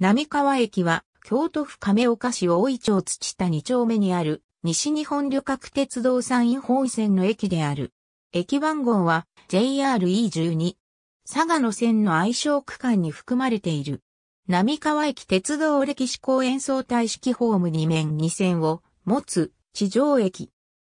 並川駅は、京都府亀岡市大井町土田2丁目にある、西日本旅客鉄道山陰本線の駅である。駅番号は JRE12。佐賀の線の愛称区間に含まれている。並川駅鉄道歴史公園相対式ホーム2面2線を持つ地上駅。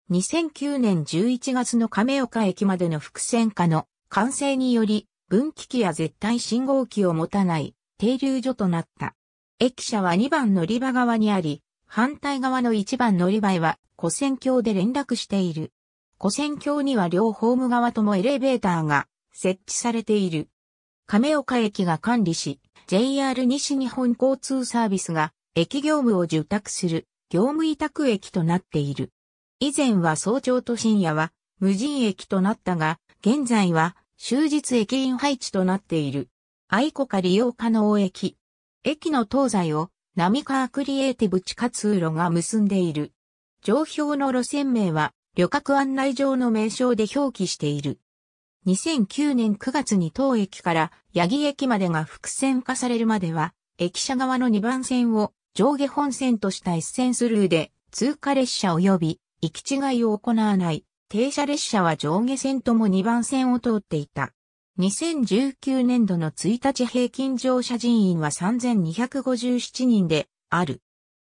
2009年11月の亀岡駅までの複線化の完成により、分岐器や絶対信号機を持たない停留所となった。駅舎は2番乗り場側にあり、反対側の1番乗り場へは、古戦橋で連絡している。古戦橋には両ホーム側ともエレベーターが設置されている。亀岡駅が管理し、JR 西日本交通サービスが駅業務を受託する業務委託駅となっている。以前は早朝と深夜は無人駅となったが、現在は終日駅員配置となっている。愛子か利用可能駅。駅の東西を、並川クリエイティブ地下通路が結んでいる。上表の路線名は、旅客案内上の名称で表記している。2009年9月に当駅から八木駅までが複線化されるまでは、駅舎側の2番線を上下本線とした一線スルーで通過列車及び行き違いを行わない停車列車は上下線とも2番線を通っていた。2019年度の1日平均乗車人員は3257人である。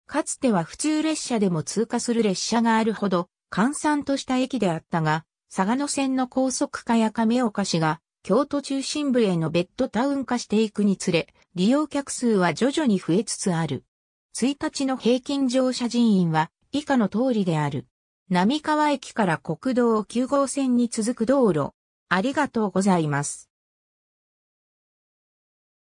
かつては普通列車でも通過する列車があるほど、閑散とした駅であったが、佐賀野線の高速化や亀岡市が、京都中心部へのベッドタウン化していくにつれ、利用客数は徐々に増えつつある。1日の平均乗車人員は以下の通りである。並川駅から国道9号線に続く道路、ありがとうございます。